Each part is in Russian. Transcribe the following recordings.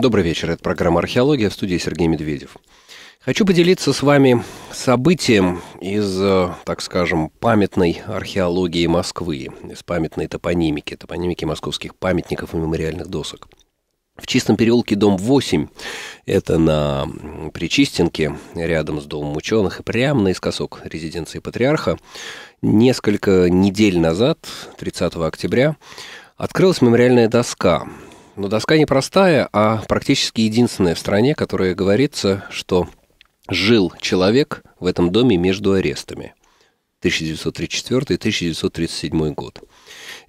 Добрый вечер, это программа «Археология», в студии Сергей Медведев. Хочу поделиться с вами событием из, э, так скажем, памятной археологии Москвы, из памятной топонимики, топонимики московских памятников и мемориальных досок. В чистом переулке дом 8, это на Причистенке, рядом с Домом ученых и прямо наискосок резиденции патриарха, несколько недель назад, 30 октября, открылась мемориальная доска но доска не простая, а практически единственная в стране, которая говорится, что жил человек в этом доме между арестами. 1934 и 1937 год.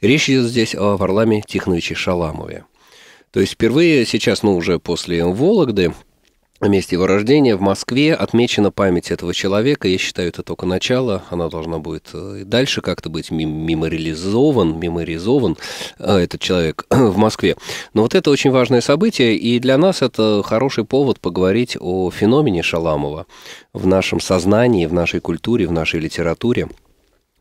Речь идет здесь о Варламе Тихоновиче Шаламове. То есть впервые сейчас, ну уже после Вологды, месте его рождения в Москве отмечена память этого человека. Я считаю, это только начало. Она должна будет э, дальше как-то быть мемориализован, меморизован э, этот человек в Москве. Но вот это очень важное событие, и для нас это хороший повод поговорить о феномене Шаламова в нашем сознании, в нашей культуре, в нашей литературе.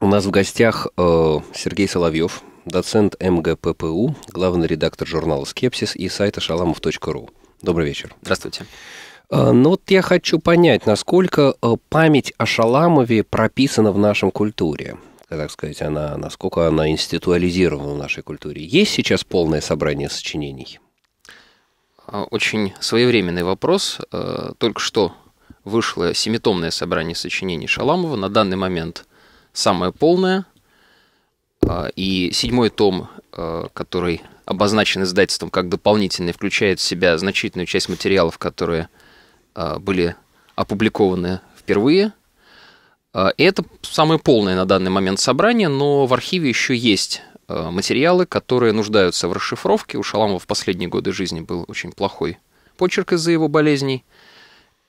У нас в гостях э, Сергей Соловьев, доцент МГППУ, главный редактор журнала «Скепсис» и сайта шаламов.ру. Добрый вечер. Здравствуйте. А, ну вот я хочу понять, насколько э, память о Шаламове прописана в нашем культуре так сказать, она, насколько она институализирована в нашей культуре. Есть сейчас полное собрание сочинений? А, очень своевременный вопрос. Э, только что вышло семитомное собрание сочинений Шаламова. На данный момент самое полное. А, и седьмой том, э, который обозначен издательством как дополнительный, включает в себя значительную часть материалов, которые а, были опубликованы впервые. А, это самое полное на данный момент собрание, но в архиве еще есть а, материалы, которые нуждаются в расшифровке. У Шаламова в последние годы жизни был очень плохой почерк из-за его болезней.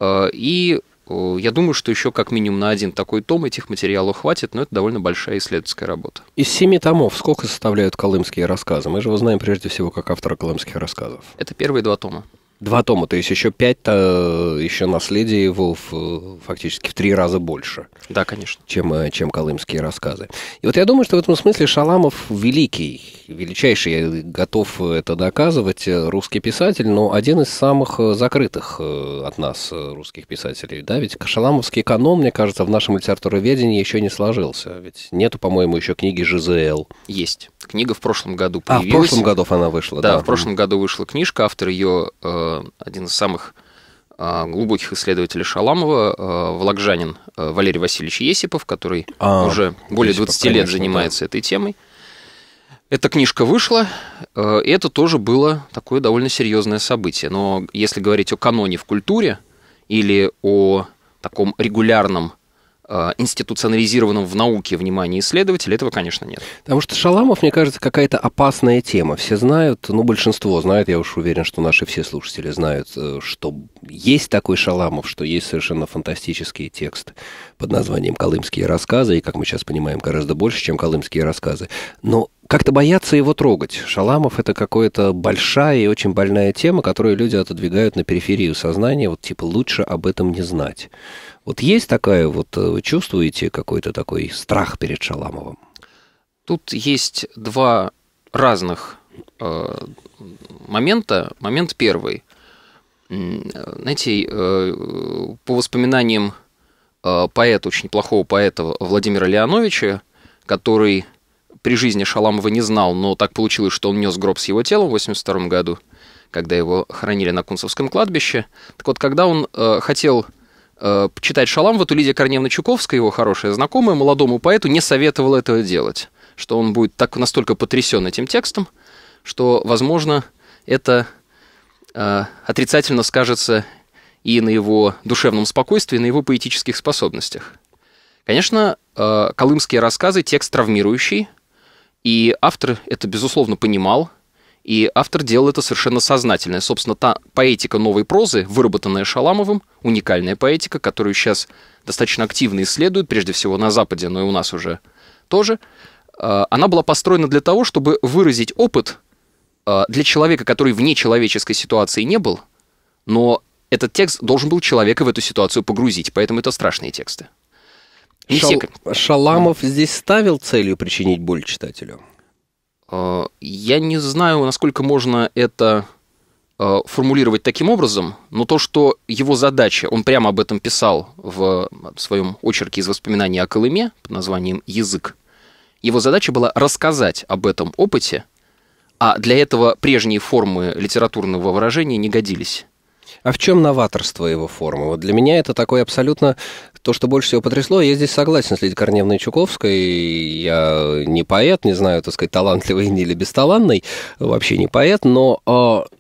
И я думаю, что еще как минимум на один такой том этих материалов хватит, но это довольно большая исследовательская работа. Из семи томов сколько составляют колымские рассказы? Мы же его знаем прежде всего как автора колымских рассказов. Это первые два тома. Два тома, то есть еще пять, -то, э, еще наследие его в, э, фактически в три раза больше. Да, конечно. Чем, э, чем колымские рассказы. И вот я думаю, что в этом смысле Шаламов великий, величайший, я готов это доказывать, русский писатель, но один из самых закрытых от нас русских писателей. Да, ведь Шаламовский канон, мне кажется, в нашем литературоведении еще не сложился. Ведь нету, по-моему, еще книги ЖЗЛ. Есть. Книга в прошлом году появилась. А, в прошлом году она вышла, да. Да, в прошлом году вышла книжка, автор ее Э, один из самых э, глубоких исследователей Шаламова, э, вологжанин Валерий Васильевич Есипов, который а, уже более Есипов, 20 лет конечно, занимается да. этой темой. Эта книжка вышла, и это тоже было такое довольно серьезное событие. Но если говорить о каноне в культуре или о таком регулярном Э, институционализированном в науке внимании исследователей, этого, конечно, нет. Потому что Шаламов, мне кажется, какая-то опасная тема. Все знают, ну, большинство знают, я уж уверен, что наши все слушатели знают, э, что есть такой Шаламов, что есть совершенно фантастические тексты под названием «Колымские рассказы», и, как мы сейчас понимаем, гораздо больше, чем «Колымские рассказы». Но как-то боятся его трогать. Шаламов — это какая-то большая и очень больная тема, которую люди отодвигают на периферию сознания, вот типа лучше об этом не знать. Вот есть такая вот, э, вы чувствуете какой-то такой страх перед Шаламовым? Тут есть два разных э, момента. Момент первый. Знаете, э, по воспоминаниям э, поэта, очень плохого поэта Владимира Леоновича, который при жизни Шаламова не знал, но так получилось, что он нес гроб с его телом в 1982 году, когда его хранили на Кунцевском кладбище. Так вот, когда он э, хотел э, читать Шаламова, то Лидия Корнеевна Чуковская, его хорошая знакомая, молодому поэту не советовала этого делать, что он будет так настолько потрясен этим текстом, что, возможно, это э, отрицательно скажется и на его душевном спокойствии, и на его поэтических способностях. Конечно, э, колымские рассказы – текст травмирующий – и автор это, безусловно, понимал, и автор делал это совершенно сознательно. Собственно, та поэтика новой прозы, выработанная Шаламовым, уникальная поэтика, которую сейчас достаточно активно исследуют, прежде всего на Западе, но и у нас уже тоже, э, она была построена для того, чтобы выразить опыт э, для человека, который в нечеловеческой ситуации не был, но этот текст должен был человека в эту ситуацию погрузить, поэтому это страшные тексты. Шал... Шаламов здесь ставил целью причинить боль читателю? Э, я не знаю, насколько можно это э, формулировать таким образом, но то, что его задача, он прямо об этом писал в своем очерке из воспоминаний о Колыме под названием «Язык», его задача была рассказать об этом опыте, а для этого прежние формы литературного выражения не годились. А в чем новаторство его формы? Вот для меня это такой абсолютно то, что больше всего потрясло, я здесь согласен с Лидией Корневной Чуковской. Я не поэт, не знаю, так сказать, талантливый или бесталантный, вообще не поэт, но э,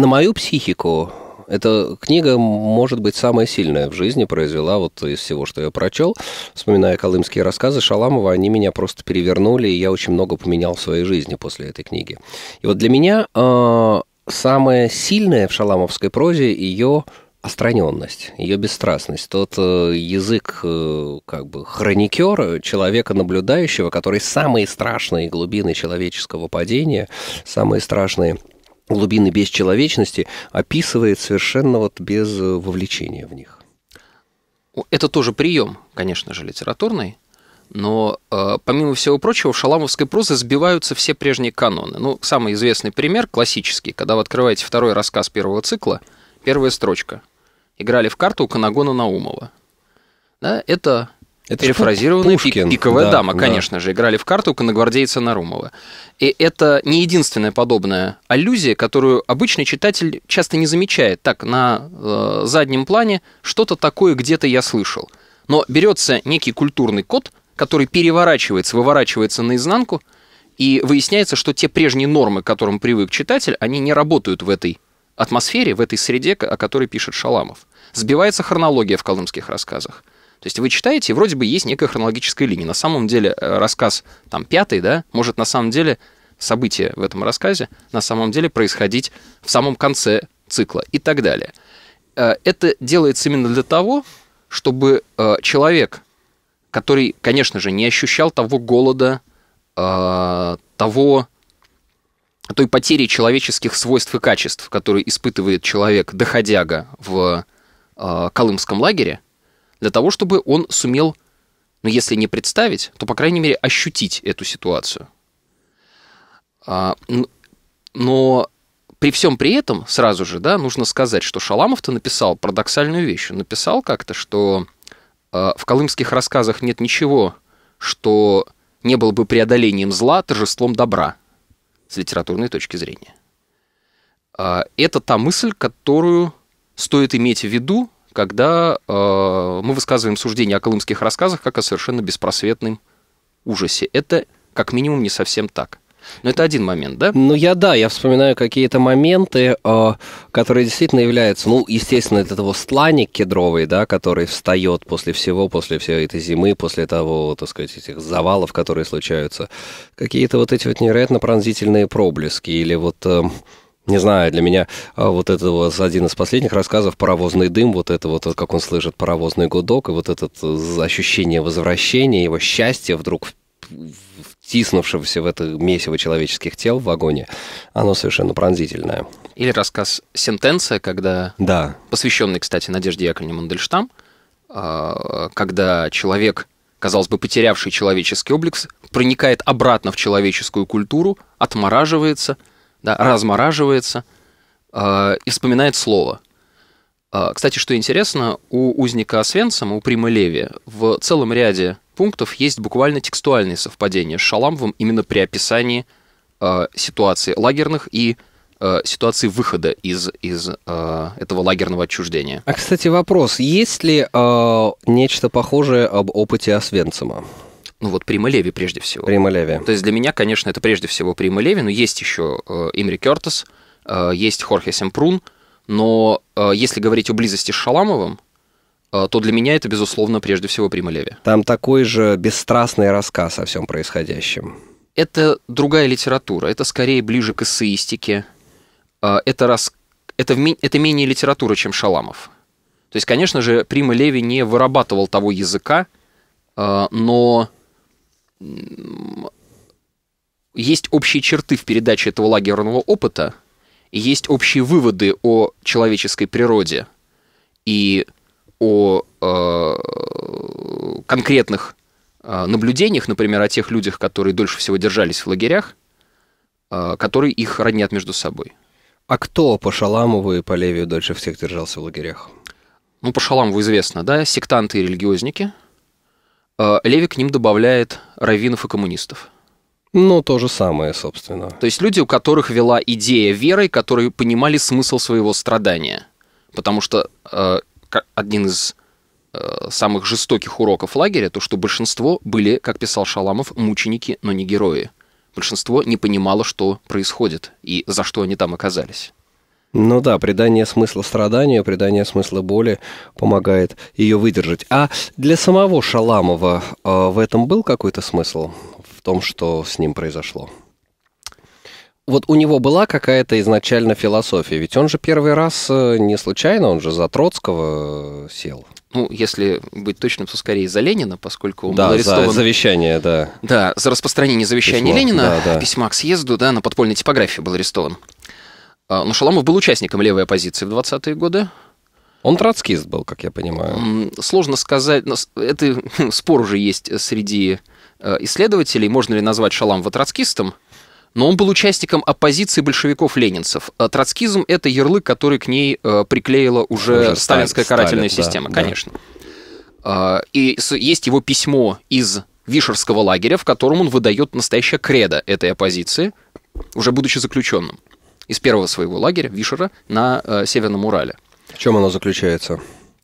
на мою психику эта книга, может быть, самая сильная в жизни произвела вот из всего, что я прочел. Вспоминая колымские рассказы Шаламова, они меня просто перевернули, и я очень много поменял в своей жизни после этой книги. И вот для меня э, а, самое сильное в шаламовской прозе ее остраненность, ее бесстрастность, тот э, язык э, как бы хроникера, человека наблюдающего, который самые страшные глубины человеческого падения, самые страшные глубины бесчеловечности описывает совершенно вот без э, вовлечения в них. Это тоже прием, конечно же, литературный, но, э, помимо всего прочего, в шаламовской прозе сбиваются все прежние каноны. Ну, самый известный пример, классический, когда вы открываете второй рассказ первого цикла, первая строчка играли в карту у Канагона Наумова. Да, это, это перефразированная Пушкин, пиковая да, дама, конечно же, играли в карту у коногвардейца Нарумова. И это не единственная подобная аллюзия, которую обычный читатель часто не замечает. Так, на э, заднем плане что-то такое где-то я слышал. Но берется некий культурный код, который переворачивается, выворачивается наизнанку, и выясняется, что те прежние нормы, к которым привык читатель, они не работают в этой атмосфере, в этой среде, о которой пишет Шаламов. Сбивается хронология в колымских рассказах. То есть вы читаете, и вроде бы есть некая хронологическая линия. На самом деле э, рассказ там пятый, да, может на самом деле события в этом рассказе на самом деле происходить в самом конце цикла и так далее. Э, это делается именно для того, чтобы э, человек, который, конечно же, не ощущал того голода, того той потери человеческих свойств и качеств, которые испытывает человек, доходяга в э, Колымском лагере, для того, чтобы он сумел, ну если не представить, то, по крайней мере, ощутить эту ситуацию. А, но при всем при этом сразу же, да, нужно сказать, что Шаламов-то написал парадоксальную вещь. написал как-то, что э, в колымских рассказах нет ничего, что не было бы преодолением зла торжеством добра с литературной точки зрения. А, это та мысль, которую стоит иметь в виду, когда а, мы высказываем суждение о колымских рассказах как о совершенно беспросветном ужасе. Это как минимум не совсем так. Ну это один момент, да? Ну, я, да, я вспоминаю какие-то моменты, э, которые действительно являются, ну, естественно, это его стланник кедровый, да, который встает после всего, после всей этой зимы, после того, так сказать, этих завалов, которые случаются. Какие-то вот эти вот невероятно пронзительные проблески или вот... Э, не знаю, для меня э, вот это вот один из последних рассказов «Паровозный дым», вот это вот, как он слышит паровозный гудок, и вот это э, ощущение возвращения, его счастья вдруг втиснувшегося в это месиво человеческих тел в вагоне, оно совершенно пронзительное. Или рассказ «Сентенция», когда... Да. Посвященный, кстати, Надежде Яковлевне Мандельштам, а, когда человек, казалось бы, потерявший человеческий облик, проникает обратно в человеческую культуру, отмораживается, да, размораживается а, и вспоминает слово а, – кстати, что интересно, у узника Освенцима, у Прима Леви, в целом ряде пунктов есть буквально текстуальные совпадения с Шаламовым именно при описании э, ситуации лагерных и э, ситуации выхода из, из э, этого лагерного отчуждения. А, кстати, вопрос. Есть ли э, нечто похожее об опыте Освенцима? Ну вот Прима Леви прежде всего. Прима Леви. То есть для меня, конечно, это прежде всего Прима Леви, но есть еще э, Имри Кертес, э, есть Хорхе Семпрун, но э, если говорить о близости с Шаламовым, а, то для меня это, безусловно, прежде всего Прима Леви. Там такой же бесстрастный рассказ о всем происходящем. Это другая литература, это скорее ближе к эссеистике, а, это, рас... это, это менее литература, чем Шаламов. То есть, конечно же, Прима Леви не вырабатывал того языка, а, но есть общие черты в передаче этого лагерного опыта, есть общие выводы о человеческой природе и о э, конкретных э, наблюдениях, например, о тех людях, которые дольше всего держались в лагерях, э, которые их роднят между собой. А кто по Шаламову и по Левию дольше всех держался в лагерях? Ну, по Шаламову известно, да, сектанты и религиозники. Э, Леви к ним добавляет раввинов и коммунистов. Ну, то же самое, собственно. То есть люди, у которых вела идея верой, которые понимали смысл своего страдания. Потому что э, один из э, самых жестоких уроков лагеря, то, что большинство были, как писал Шаламов, мученики, но не герои. Большинство не понимало, что происходит и за что они там оказались. Ну да, придание смысла страданию, придание смысла боли помогает ее выдержать. А для самого Шаламова э, в этом был какой-то смысл в том, что с ним произошло? вот у него была какая-то изначально философия, ведь он же первый раз э, не случайно, он же за Троцкого э, сел. Ну, если быть точным, то скорее за Ленина, поскольку он да, был арестован... за завещание, да. Да, за распространение завещания Письмо, Ленина, да, да. письма к съезду, да, на подпольной типографии был арестован. А, но Шаламов был участником левой оппозиции в 20-е годы. Он троцкист был, как я понимаю. Сложно сказать, но это спор уже есть среди э, исследователей, можно ли назвать Шаламова троцкистом но он был участником оппозиции большевиков-ленинцев. А троцкизм — это ярлык, который к ней э, приклеила уже, уже сталинская Сталин, карательная Сталин, система, да, конечно. Да. И есть его письмо из Вишерского лагеря, в котором он выдает настоящее кредо этой оппозиции, уже будучи заключенным из первого своего лагеря, Вишера, на э, Северном Урале. В чем оно заключается?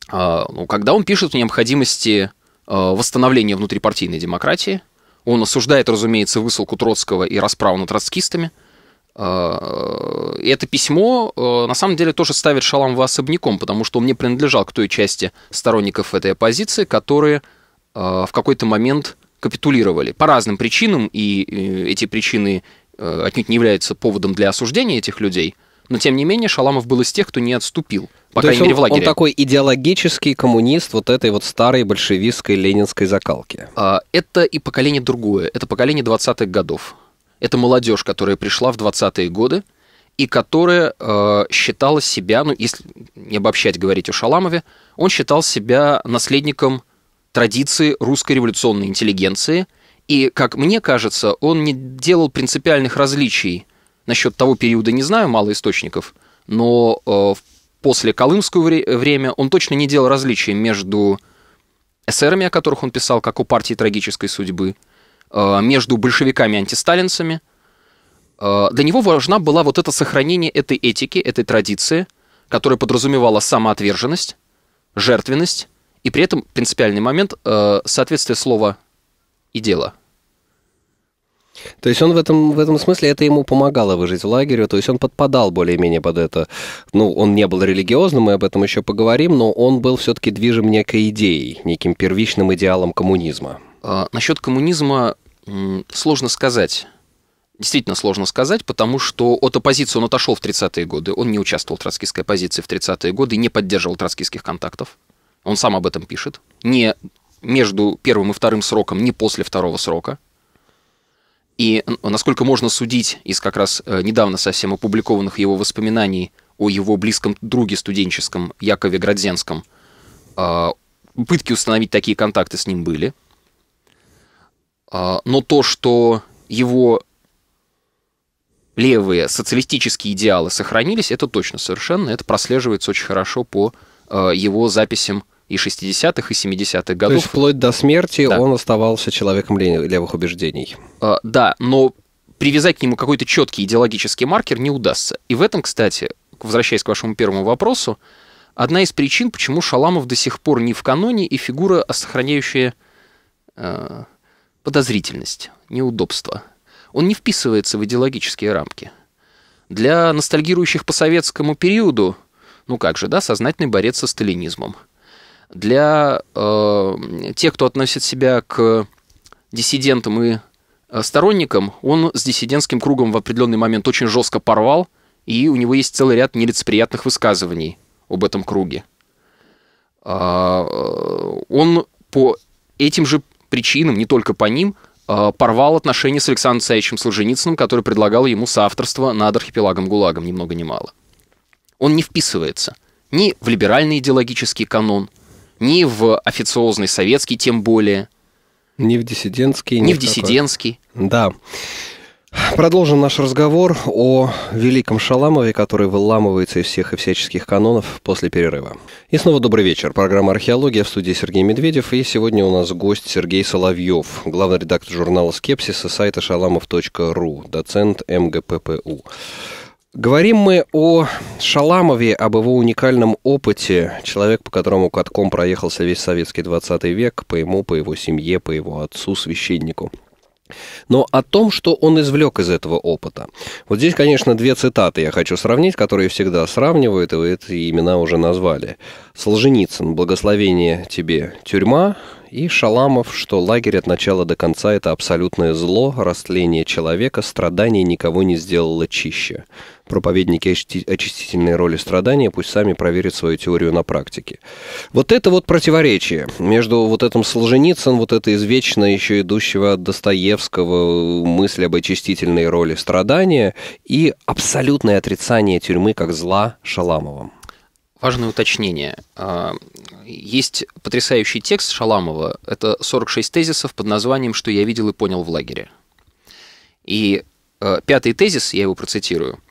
А, ну, когда он пишет о необходимости э, восстановления внутрипартийной демократии, он осуждает, разумеется, высылку Троцкого и расправу над троцкистами. А, это письмо, э, на самом деле, тоже ставит Шаламова особняком, потому что он не принадлежал к той части сторонников этой оппозиции, которые э, в какой-то момент капитулировали по разным причинам, и э, эти причины отнюдь не являются поводом для осуждения этих людей – но, тем не менее, Шаламов был из тех, кто не отступил. По То крайней мере, он, в лагере. Он такой идеологический коммунист вот этой вот старой большевистской ленинской закалки. А, это и поколение другое. Это поколение 20-х годов. Это молодежь, которая пришла в 20-е годы и которая э, считала себя, ну, если не обобщать говорить о Шаламове, он считал себя наследником традиции русской революционной интеллигенции. И, как мне кажется, он не делал принципиальных различий – Насчет того периода не знаю, мало источников, но э, после Колымского вре время он точно не делал различия между эсерами, о которых он писал, как у партии трагической судьбы, э, между большевиками-антисталинцами. Э, для него важна была вот это сохранение этой этики, этой традиции, которая подразумевала самоотверженность, жертвенность, и при этом принципиальный момент э, соответствие слова и дела – то есть он в этом, в этом смысле, это ему помогало выжить в лагере, то есть он подпадал более-менее под это. Ну, он не был религиозным, мы об этом еще поговорим, но он был все-таки движим некой идеей, неким первичным идеалом коммунизма. А, насчет коммунизма сложно сказать. Действительно сложно сказать, потому что от оппозиции он отошел в 30-е годы, он не участвовал в троцкистской оппозиции в 30-е годы не поддерживал троцкистских контактов. Он сам об этом пишет. Не между первым и вторым сроком, не после второго срока – и насколько можно судить из как раз э, недавно совсем опубликованных его воспоминаний о его близком друге студенческом Якове Градзенском, а, пытки установить такие контакты с ним были. А, но то, что его левые социалистические идеалы сохранились, это точно совершенно. Это прослеживается очень хорошо по э, его записям и 60-х, и 70-х годов. То есть вплоть до смерти да. он оставался человеком левых убеждений. А, да, но привязать к нему какой-то четкий идеологический маркер не удастся. И в этом, кстати, возвращаясь к вашему первому вопросу, одна из причин, почему Шаламов до сих пор не в каноне и фигура, сохраняющая э, подозрительность, неудобство. Он не вписывается в идеологические рамки. Для ностальгирующих по советскому периоду, ну как же, да, сознательный борец со сталинизмом – для э, тех, кто относит себя к диссидентам и э, сторонникам, он с диссидентским кругом в определенный момент очень жестко порвал, и у него есть целый ряд нелицеприятных высказываний об этом круге. А, э, он по этим же причинам, не только по ним, э, порвал отношения с Александром Цаевичем Солженицыным, который предлагал ему соавторство над архипелагом ГУЛАГом, ни много ни мало. Он не вписывается ни в либеральный идеологический канон, ни в официозный советский, тем более. Ни в диссидентский. Ни, в диссидентский. Такой. Да. Продолжим наш разговор о великом Шаламове, который выламывается из всех и всяческих канонов после перерыва. И снова добрый вечер. Программа «Археология» в студии Сергей Медведев. И сегодня у нас гость Сергей Соловьев, главный редактор журнала «Скепсис» и сайта шаламов.ру, доцент МГППУ. Говорим мы о Шаламове, об его уникальном опыте. Человек, по которому катком проехался весь советский 20 век, по ему, по его семье, по его отцу, священнику. Но о том, что он извлек из этого опыта. Вот здесь, конечно, две цитаты я хочу сравнить, которые всегда сравнивают, и вы это имена уже назвали. Солженицын «Благословение тебе, тюрьма», и Шаламов, что лагерь от начала до конца – это абсолютное зло, растление человека, страдание никого не сделало чище проповедники очистительной роли страдания пусть сами проверят свою теорию на практике. Вот это вот противоречие между вот этим Солженицын, вот это извечно еще идущего от Достоевского э, мысли об очистительной роли страдания и абсолютное отрицание тюрьмы как зла Шаламовым. Важное уточнение. А, есть потрясающий текст Шаламова. Это 46 тезисов под названием «Что я видел и понял в лагере». И э, пятый тезис, я его процитирую –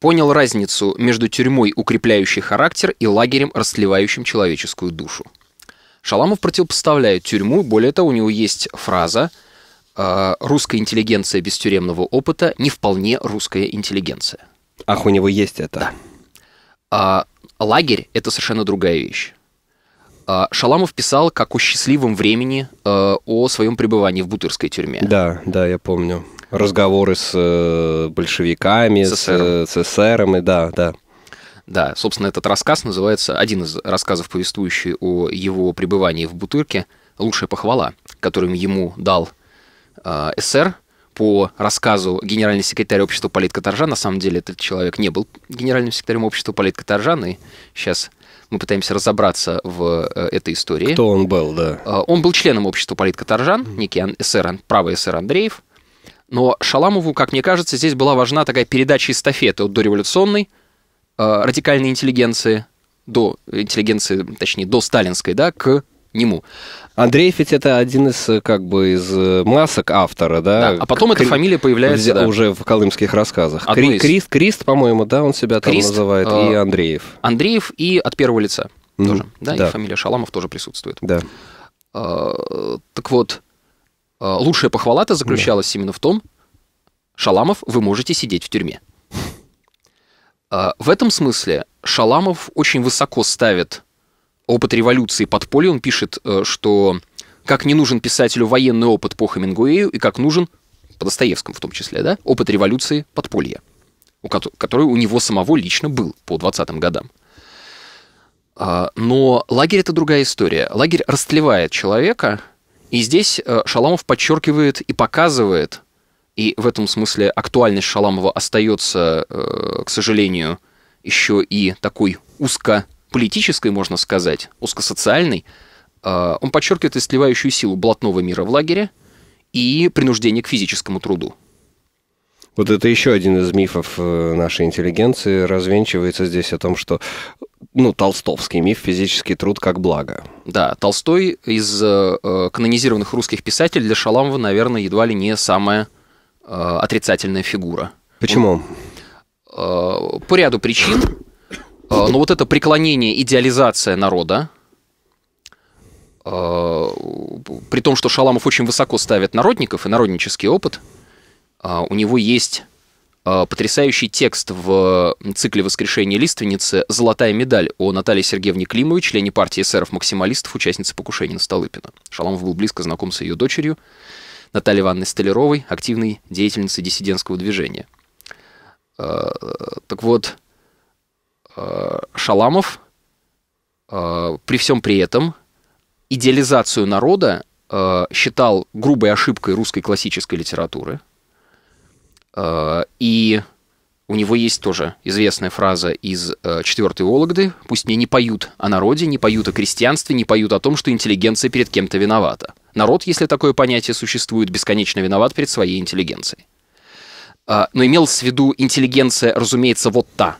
понял разницу между тюрьмой, укрепляющей характер, и лагерем, расслевающим человеческую душу. Шаламов противопоставляет тюрьму, более того, у него есть фраза «Э, «русская интеллигенция без тюремного опыта не вполне русская интеллигенция». Ах, у него есть это. Да. А, лагерь — это совершенно другая вещь. А, Шаламов писал как о счастливом времени э, о своем пребывании в бутырской тюрьме. Да, да, я помню разговоры с э, большевиками, ССР. с СССРом, э, да, да. Да, собственно, этот рассказ называется, один из рассказов, повествующий о его пребывании в Бутырке, «Лучшая похвала», которым ему дал э, СССР по рассказу генеральный секретарь общества политкоторжан. На самом деле этот человек не был генеральным секретарем общества политкоторжан, и сейчас мы пытаемся разобраться в э, этой истории. Кто он был, да? Э, он был членом общества политкоторжан, некий СССР, правый СССР Андреев, но Шаламову, как мне кажется, здесь была важна такая передача эстафеты от дореволюционной э, радикальной интеллигенции до интеллигенции, точнее, до сталинской, да, к нему. Андреев ведь это один из, э, как бы, из э, масок автора, да? Да, а потом К- эта фамилия появляется, да. Уже в колымских рассказах. Кри- из... Крист, Крист, по-моему, да, он себя там называет, э- и Андреев. Андреев и от первого лица mm-hmm. тоже, да, да, и фамилия Шаламов тоже присутствует. Да. Э- так вот, Э, лучшая похвала-то заключалась именно в том, Шаламов, вы можете сидеть в тюрьме. Э, в этом смысле Шаламов очень высоко ставит опыт революции подполья. Он пишет, э, что как не нужен писателю военный опыт по Хемингуэю и как нужен, по Достоевскому в том числе, да, опыт революции подполья, который у него самого лично был по 20-м годам. Но лагерь — это другая история. Лагерь растлевает человека — и здесь э, Шаламов подчеркивает и показывает, и в этом смысле актуальность Шаламова остается, э, к сожалению, еще и такой узкополитической, можно сказать, узкосоциальной, э, он подчеркивает истлевающую силу блатного мира в лагере и принуждение к физическому труду. Вот это еще один из мифов нашей интеллигенции развенчивается здесь о том, что ну, толстовский миф «Физический труд как благо». Да, Толстой из э, э, канонизированных русских писателей для Шаламова, наверное, едва ли не самая э, отрицательная фигура. Почему? э, по ряду причин. Э, но ну, вот это преклонение, идеализация народа, э, при том, что Шаламов очень высоко ставит народников и народнический опыт, э, у него есть а, потрясающий текст в цикле «Воскрешение лиственницы» «Золотая медаль» о Наталье Сергеевне Климовой, члене партии эсеров-максималистов, участнице покушения на Столыпина. Шаламов был близко знаком с ее дочерью, Натальей Ивановной Столяровой, активной деятельницей диссидентского движения. А, так вот, а, Шаламов при всем при этом идеализацию народа считал грубой ошибкой русской классической литературы – Э, и у него есть тоже известная фраза из э, четвертой Вологды «Пусть мне не поют о народе, не поют о крестьянстве, не поют о том, что интеллигенция перед кем-то виновата. Народ, если такое понятие существует, бесконечно виноват перед своей интеллигенцией». Э, но имелось в виду интеллигенция, разумеется, вот та,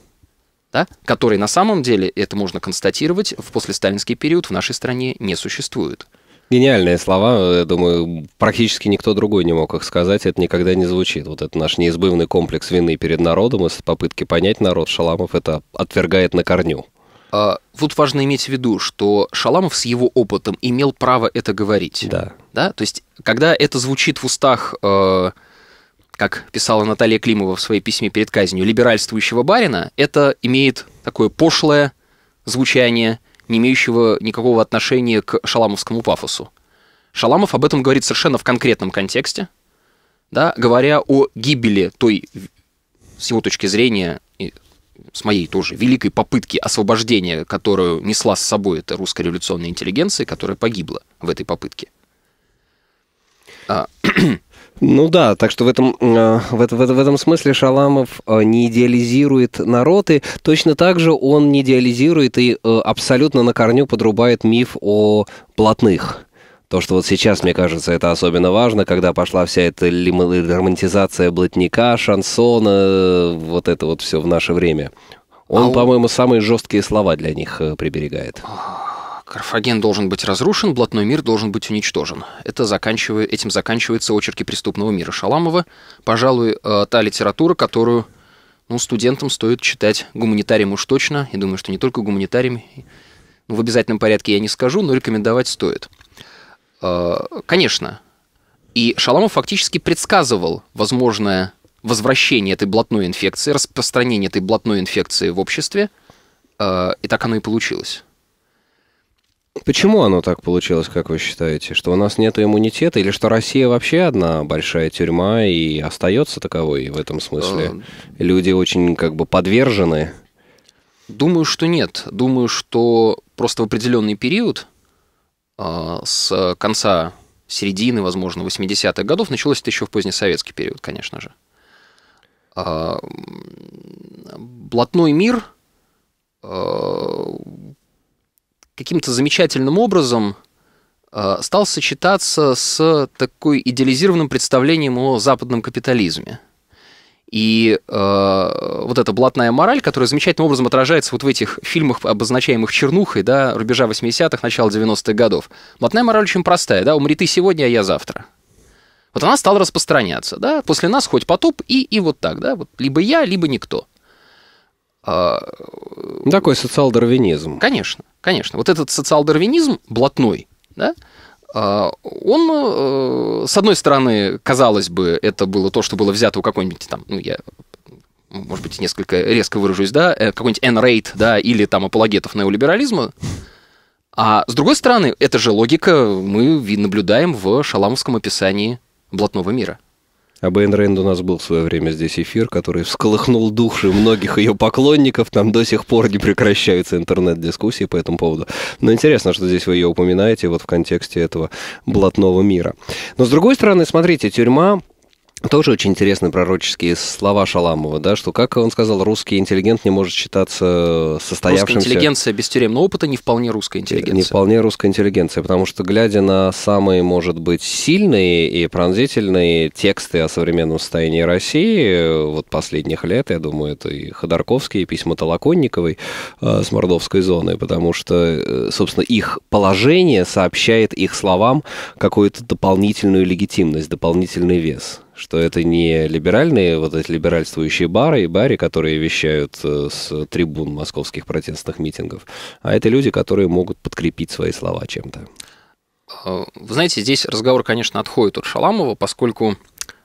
да, которой на самом деле, это можно констатировать, в послесталинский период в нашей стране не существует. Гениальные слова, я думаю, практически никто другой не мог их сказать, это никогда не звучит. Вот это наш неизбывный комплекс вины перед народом, из попытки понять народ Шаламов это отвергает на корню. А, тут важно иметь в виду, что Шаламов с его опытом имел право это говорить. Да. да? То есть, когда это звучит в устах, э, как писала Наталья Климова в своей письме перед казнью, либеральствующего барина, это имеет такое пошлое звучание – не имеющего никакого отношения к шаламовскому пафосу. Шаламов об этом говорит совершенно в конкретном контексте, да, говоря о гибели той, с его точки зрения, и с моей тоже, великой попытки освобождения, которую несла с собой эта русская революционная интеллигенция, которая погибла в этой попытке. А, Ну да, так что в этом, э, в, в, в этом смысле Шаламов э, не идеализирует народ, и точно так же он не идеализирует и э, абсолютно на корню подрубает миф о блатных. То, что вот сейчас, мне кажется, это особенно важно, когда пошла вся эта романтизация блатника, шансона, вот это вот все в наше время. Он, а он... по-моему, самые жесткие слова для них приберегает. Карфаген должен быть разрушен, блатной мир должен быть уничтожен. Это заканчивает, этим заканчиваются очерки преступного мира Шаламова. Пожалуй, э, та литература, которую ну, студентам стоит читать гуманитариям уж точно. Я думаю, что не только гуманитариям, Ну, в обязательном порядке я не скажу, но рекомендовать стоит. Э, конечно. И Шаламов фактически предсказывал возможное возвращение этой блатной инфекции, распространение этой блатной инфекции в обществе. Э, и так оно и получилось. Почему оно так получилось, как вы считаете? Что у нас нет иммунитета или что Россия вообще одна большая тюрьма и остается таковой в этом смысле? А. Люди очень как бы подвержены? Думаю, что нет. Думаю, что просто в определенный период а, с конца середины, возможно, 80-х годов, началось это еще в позднесоветский период, конечно же. А, блатной мир каким-то замечательным образом э, стал сочетаться с такой идеализированным представлением о западном капитализме. И э, вот эта блатная мораль, которая замечательным образом отражается вот в этих фильмах, обозначаемых чернухой, да, рубежа 80-х, начала 90-х годов. Блатная мораль очень простая, да, умри ты сегодня, а я завтра. Вот она стала распространяться, да, после нас хоть потоп и, и вот так, да, вот либо я, либо никто. А, э, Такой социал-дарвинизм. Конечно, конечно. Вот этот социал-дарвинизм блатной, да, а, он, э, с одной стороны, казалось бы, это было то, что было взято у какой-нибудь там, ну, я может быть, несколько резко выражусь, да, э, какой-нибудь N-рейт, да, или там апологетов неолиберализма, а с другой стороны, эта же логика мы наблюдаем в шаламовском описании блатного мира. Об а Эйн Рэнд у нас был в свое время здесь эфир, который всколыхнул души многих ее поклонников. Там до сих пор не прекращаются интернет-дискуссии по этому поводу. Но интересно, что здесь вы ее упоминаете вот в контексте этого блатного мира. Но с другой стороны, смотрите, тюрьма тоже очень интересны пророческие слова Шаламова, да, что, как он сказал, русский интеллигент не может считаться э, состоявшимся... Русская интеллигенция без тюремного опыта не вполне русская э, интеллигенция. Не вполне русская интеллигенция, потому что, глядя на самые, может быть, сильные и пронзительные тексты о современном состоянии России э, вот последних лет, я думаю, это и Ходорковский, и письма Толоконниковой с Мордовской зоны, потому что, собственно, их положение сообщает их словам какую-то дополнительную легитимность, дополнительный вес что это не либеральные, вот эти либеральствующие бары и бари, которые вещают э, с трибун московских протестных митингов, а это люди, которые могут подкрепить свои слова чем-то. А, вы знаете, здесь разговор, конечно, отходит от Шаламова, поскольку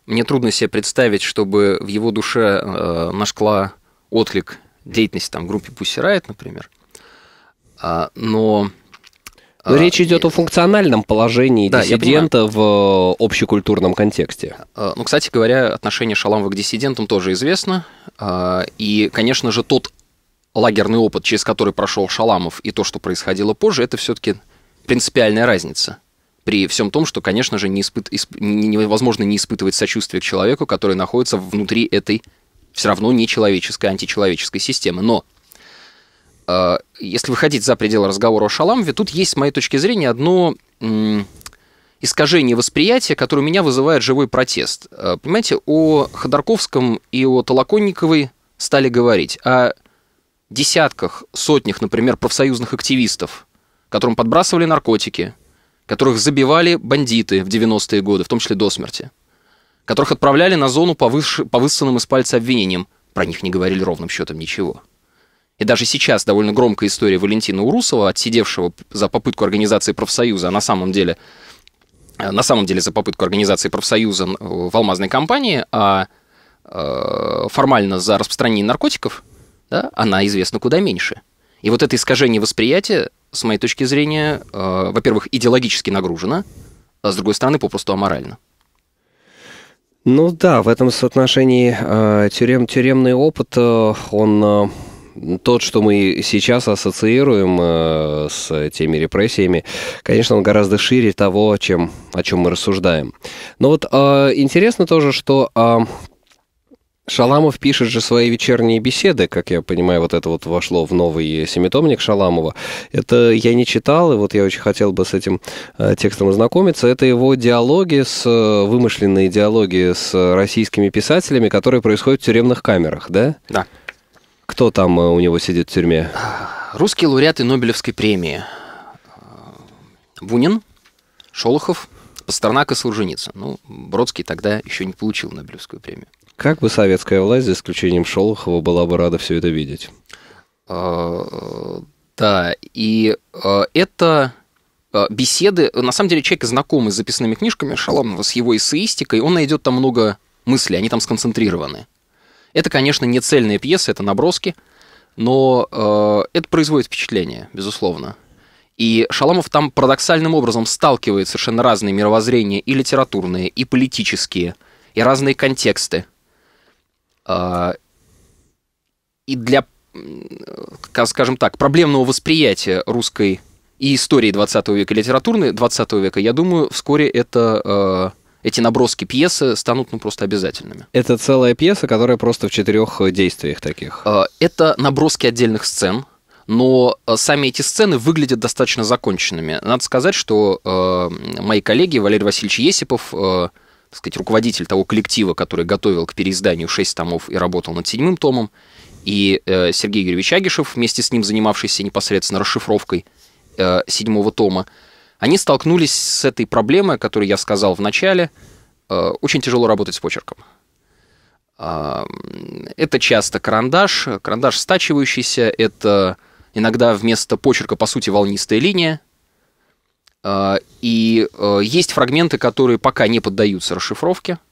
мне трудно себе представить, чтобы в его душе э, нашла отклик деятельность там, группе Pussy например. А, но но а, речь идет и... о функциональном положении да, диссидента в э, общекультурном контексте. А, ну, кстати говоря, отношение Шаламова к диссидентам тоже известно. А, и, конечно же, тот лагерный опыт, через который прошел Шаламов, и то, что происходило позже, это все-таки принципиальная разница. При всем том, что, конечно же, не испы... невозможно не испытывать сочувствие к человеку, который находится внутри этой все равно нечеловеческой, античеловеческой системы. Но Э, если выходить за пределы разговора о Шаламве, тут есть, с моей точки зрения, одно искажение восприятия, которое у меня вызывает живой протест. Э, понимаете, о Ходорковском и о Толоконниковой стали говорить, о десятках, сотнях, например, профсоюзных активистов, которым подбрасывали наркотики, которых забивали бандиты в 90-е годы, в том числе до смерти, которых отправляли на зону по, выше, по высосанным из пальца обвинениям. Про них не говорили ровным счетом ничего. И даже сейчас довольно громкая история Валентина Урусова, отсидевшего за попытку организации профсоюза, а на самом деле, э, на самом деле за попытку организации профсоюза э, в алмазной компании, а э, формально за распространение наркотиков, да, она известна куда меньше. И вот это искажение восприятия, с моей точки зрения, э, во-первых, идеологически нагружено, а с другой стороны, попросту аморально. Ну да, в этом соотношении э, тюрем, тюремный опыт, э, он тот, что мы сейчас ассоциируем э, с теми репрессиями, конечно, он гораздо шире того, чем, о чем мы рассуждаем. Но вот э, интересно тоже, что э, Шаламов пишет же свои вечерние беседы, как я понимаю, вот это вот вошло в новый семитомник Шаламова. Это я не читал, и вот я очень хотел бы с этим э, текстом ознакомиться. Это его диалоги с вымышленные диалоги с российскими писателями, которые происходят в тюремных камерах, да? Да. Кто там э, у него сидит в тюрьме? Русские лауреаты Нобелевской премии. Э, Бунин, Шолохов, Пастернак и Солженицын. Ну, Бродский тогда еще не получил Нобелевскую премию. Как бы советская власть, за исключением Шолохова, была бы рада все это видеть? Э, да, и это беседы, на самом деле человек знакомый с записными книжками Шаламова, с его эссеистикой, он найдет там много мыслей, они там сконцентрированы. Это, конечно, не цельные пьесы, это наброски, но э, это производит впечатление, безусловно. И Шаламов там парадоксальным образом сталкивает совершенно разные мировоззрения, и литературные, и политические, и разные контексты. Э, и для, скажем так, проблемного восприятия русской и истории 20 века, литературной 20 века, я думаю, вскоре это... Э, эти наброски пьесы станут ну, просто обязательными. Это целая пьеса, которая просто в четырех э, действиях таких. А, это наброски отдельных сцен, но э, сами эти сцены выглядят достаточно законченными. Надо сказать, что э, мои коллеги Валерий Васильевич Есипов, э, так сказать, руководитель того коллектива, который готовил к переизданию шесть томов и работал над седьмым томом, и Сергей Юрьевич Агишев, вместе с ним занимавшийся непосредственно расшифровкой седьмого тома, они столкнулись с этой проблемой, о которой я сказал в начале. Э, очень тяжело работать с почерком. Э, это часто карандаш, карандаш стачивающийся, это иногда вместо почерка, по сути, волнистая линия. Э, и есть фрагменты, которые пока не поддаются расшифровке –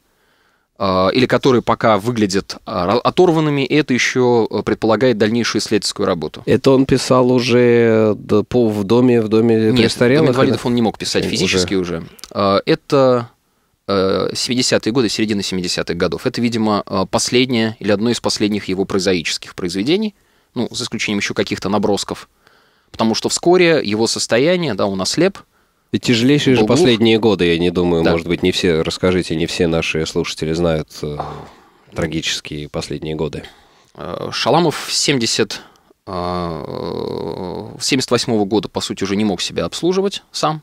Э, или которые пока выглядят э, оторванными, и это еще э, предполагает дальнейшую исследовательскую работу. Это он писал уже в доме, в доме Нет, престарелых? Нет, инвалидов он не мог писать физически уже. уже. Это 70-е годы, середина 70-х годов. Это, видимо, последнее или одно из последних его прозаических произведений, ну, за исключением еще каких-то набросков, потому что вскоре его состояние, да, он ослеп, и тяжелейшие же последние годы, я не думаю, да. может быть, не все, расскажите, не все наши слушатели знают э, трагические последние годы. Э, Шаламов 70 78 -го года, по сути, уже не мог себя обслуживать сам.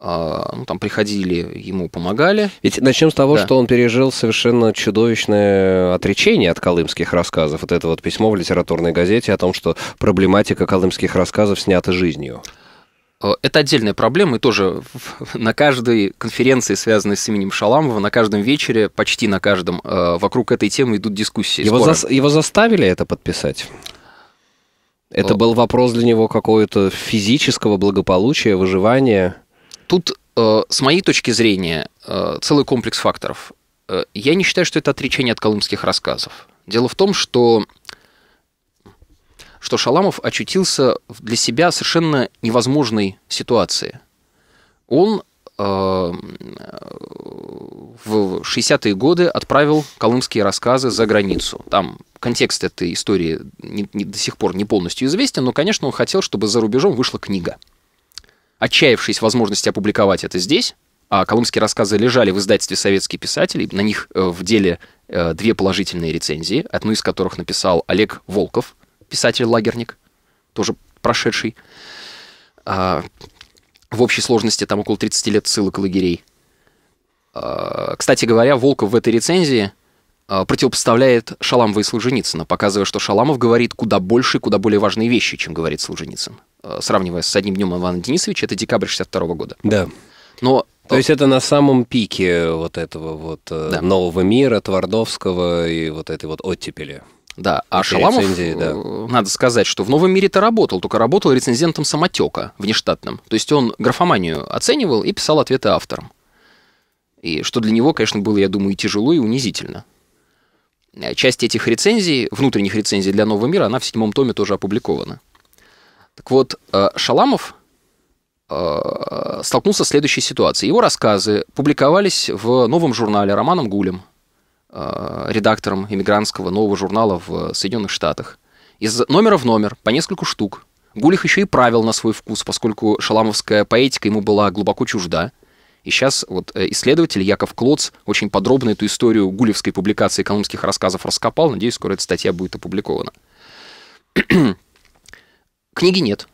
Э, ну, там приходили, ему помогали. Ведь начнем с того, да. что он пережил совершенно чудовищное отречение от колымских рассказов. Вот это вот письмо в литературной газете о том, что проблематика колымских рассказов снята жизнью. Э, это отдельная проблема, и тоже на каждой конференции, связанной с именем Шаламова, на каждом вечере, почти на каждом, э, вокруг этой темы идут дискуссии. Его, за... Его заставили это подписать? Это э, был вопрос для него какого-то физического благополучия, выживания? Тут, с моей точки зрения, целый комплекс факторов. Я не считаю, что это отречение от колымских рассказов. Дело в том, что что Шаламов очутился для себя совершенно невозможной ситуации. Он э, в 60-е годы отправил колымские рассказы за границу. Там контекст этой истории не, не, до сих пор не полностью известен, но, конечно, он хотел, чтобы за рубежом вышла книга. Отчаявшись возможности опубликовать это здесь, а колымские рассказы лежали в издательстве «Советский писатель», на них э, в деле э, две положительные рецензии, одну из которых написал Олег Волков, писатель-лагерник, тоже прошедший. А, в общей сложности там около 30 лет ссылок лагерей. А, кстати говоря, Волков в этой рецензии а, противопоставляет Шаламова и Солженицына, показывая, что Шаламов говорит куда больше и куда более важные вещи, чем говорит Солженицын. А, сравнивая с «Одним днем Ивана Денисовича», это декабрь 62 -го года. Да. Но то есть это на самом пике вот этого вот э, да. нового мира, Твардовского и вот этой вот оттепели. Да, а Шаламов, да. Э, надо сказать, что в новом мире-то работал, только работал рецензентом самотека внештатным. То есть он графоманию оценивал и писал ответы авторам. И что для него, конечно, было, я думаю, и тяжело, и унизительно. Э, часть этих рецензий, внутренних рецензий для «Нового мира», она в седьмом томе тоже опубликована. Так вот, э, Шаламов столкнулся с следующей ситуацией. Его рассказы публиковались в новом журнале Романом Гулем, редактором иммигрантского нового журнала в э, Соединенных Штатах. Из номера в номер, по несколько штук. Гулих еще и правил на свой вкус, поскольку шаламовская поэтика ему была глубоко чужда. И сейчас вот э, исследователь Яков Клоц очень подробно эту историю гулевской публикации экономических рассказов раскопал. Надеюсь, скоро эта статья будет опубликована. Книги нет.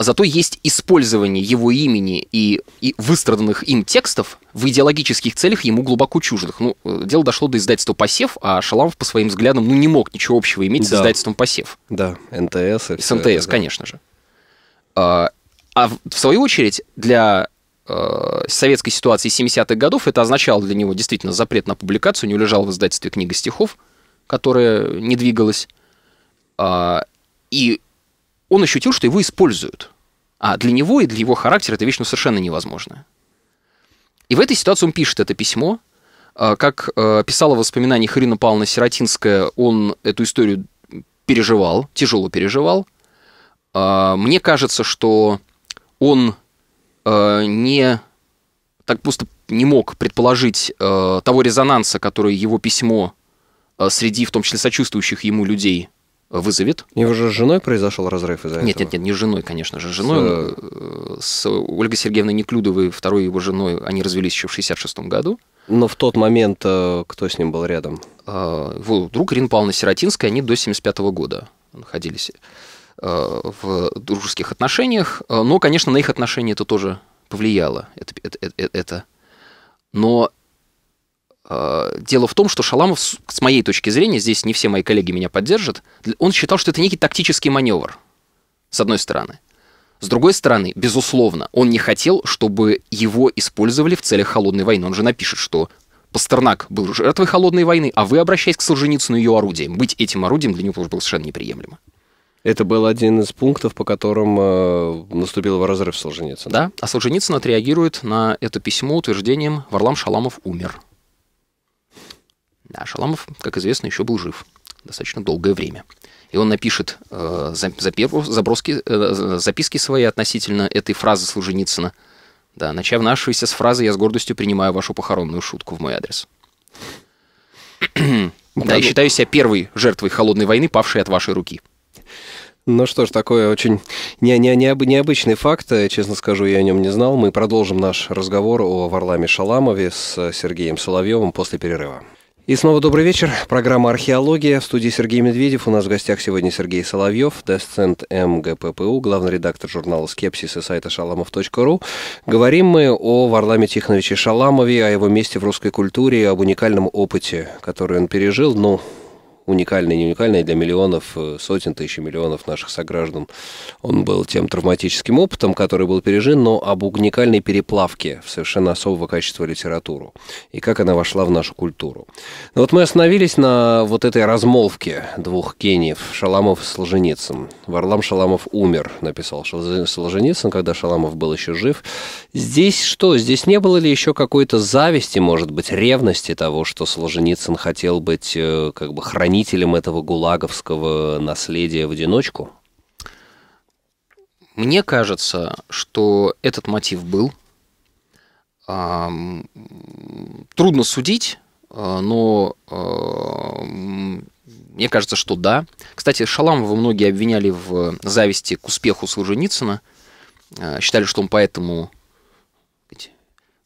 Зато есть использование его имени и, и выстраданных им текстов в идеологических целях ему глубоко чуждых. Ну, э, дело дошло до издательства «Посев», а Шаламов, по своим взглядам, ну, не мог ничего общего иметь да. с издательством «Посев». Да, НТС и С НТС, это, да. конечно же. А, а в свою очередь, для э, советской ситуации 70-х годов это означало для него действительно запрет на публикацию, не него в издательстве книга стихов, которая не двигалась. Э, и он ощутил, что его используют. А для него и для его характера это вещь ну, совершенно невозможна. И в этой ситуации он пишет это письмо. А, как э, писала в воспоминаниях Ирина Павловна Сиротинская, он эту историю переживал, тяжело переживал. А, мне кажется, что он э, не так просто не мог предположить э, того резонанса, который его письмо среди, в том числе, сочувствующих ему людей вызовет. И уже с женой произошел разрыв из-за нет, этого? Нет, нет, не с женой, конечно же. С женой, с... Э, с Ольгой Сергеевной Неклюдовой, второй его женой, они развелись еще в 66 году. Но в тот момент э, кто с ним был рядом? Э, его друг Ирина Павловна Сиротинская, они до 75 года находились в дружеских отношениях. Но, конечно, на их отношения это тоже повлияло, это, это, это но Э, дело в том, что Шаламов, с моей точки зрения, здесь не все мои коллеги меня поддержат, он считал, что это некий тактический маневр, с одной стороны. С другой стороны, безусловно, он не хотел, чтобы его использовали в целях холодной войны. Он же напишет, что Пастернак был жертвой холодной войны, а вы, обращаясь к Солженицыну ее орудием, быть этим орудием для него уже было совершенно неприемлемо. Это был один из пунктов, по которым э, наступил его разрыв Солженицына. Да, а Солженицын отреагирует на это письмо утверждением «Варлам Шаламов умер». А Шаламов, как известно, еще был жив достаточно долгое время. И он напишет э, заброски, э, записки свои относительно этой фразы Солженицына. Да, начавшуюся с фразы «Я с гордостью принимаю вашу похоронную шутку в мой адрес». Да, я ну, считаю себя первой жертвой холодной войны, павшей от вашей руки. Ну что ж, такой очень не, не, не, необычный факт, э, честно скажу, я о нем не знал. Мы продолжим наш разговор о Варламе Шаламове с э, Сергеем Соловьевым после перерыва. И снова добрый вечер. Программа «Археология». В студии Сергей Медведев. У нас в гостях сегодня Сергей Соловьев, доцент МГППУ, главный редактор журнала «Скепсис» и сайта шаламов.ру. Говорим мы о Варламе Тихоновиче Шаламове, о его месте в русской культуре, об уникальном опыте, который он пережил. Ну, уникальный, не уникальный для миллионов, э, сотен тысяч миллионов наших сограждан. Он был тем травматическим опытом, который был пережит, но об уникальной переплавке в совершенно особого качества литературу и как она вошла в нашу культуру. Но ну вот мы остановились на вот этой размолвке двух гениев Шаламов с Солженицын. Варлам Шаламов умер, написал Солженицын, когда Шаламов был еще жив. Здесь что? Здесь не было ли еще какой-то зависти, может быть, ревности того, что Солженицын хотел быть э, как бы хранить хранителем этого гулаговского наследия в одиночку? Мне кажется, что этот мотив был. Трудно судить, а, но а, мне кажется, что да. Кстати, Шаламова многие обвиняли в зависти к успеху Солженицына. А, считали, что он поэтому